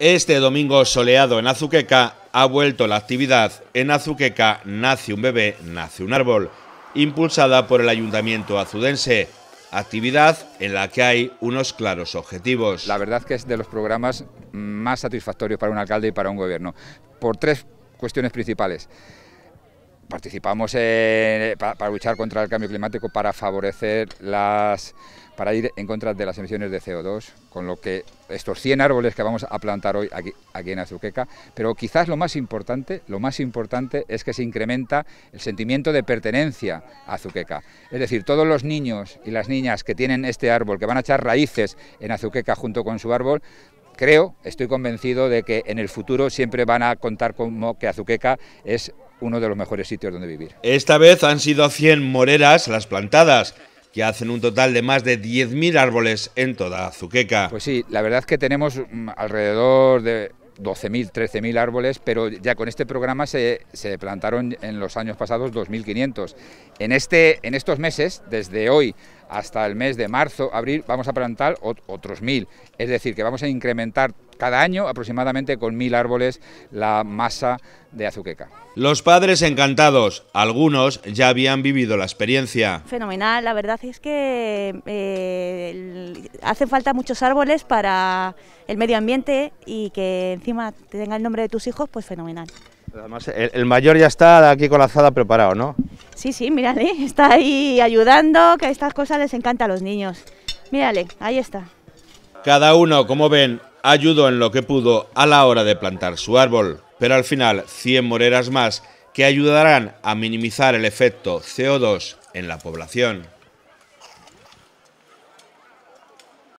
Este domingo soleado en Azuqueca ha vuelto la actividad En Azuqueca nace un bebé, nace un árbol, impulsada por el Ayuntamiento azudense. Actividad en la que hay unos claros objetivos. La verdad que es de los programas más satisfactorios para un alcalde y para un gobierno, por tres cuestiones principales participamos eh, para, luchar contra el cambio climático, para favorecer las para ir en contra de las emisiones de CO2, con lo que estos 100 árboles que vamos a plantar hoy aquí, aquí en Azuqueca, pero quizás lo más importante, lo más importante es que se incrementa el sentimiento de pertenencia a Azuqueca. Es decir, todos los niños y las niñas que tienen este árbol, que van a echar raíces en Azuqueca junto con su árbol, creo, estoy convencido de que en el futuro siempre van a contar como que Azuqueca es uno de los mejores sitios donde vivir. Esta vez han sido 100 moreras las plantadas, que hacen un total de más de 10.000 árboles en toda Azuqueca. Pues sí, la verdad es que tenemos mm, alrededor de 12.000, 13.000 árboles, pero ya con este programa se, plantaron en los años pasados 2.500. En, este, en estos meses, desde hoy hasta el mes de marzo, abril, vamos a plantar otros 1.000. Es decir, que vamos a incrementar cada año aproximadamente con mil árboles la masa de azuqueca. Los padres encantados, algunos ya habían vivido la experiencia. Fenomenal, la verdad es que eh, hacen falta muchos árboles para el medio ambiente y que encima tenga el nombre de tus hijos, pues fenomenal. Además, el, mayor ya está aquí con la azada preparado, ¿no? Sí, sí, mírale, está ahí ayudando, que estas cosas les encanta a los niños. Mírale, ahí está. Cada uno, como ven, ayudó en lo que pudo a la hora de plantar su árbol, pero al final 100 moreras más que ayudarán a minimizar el efecto CO2 en la población.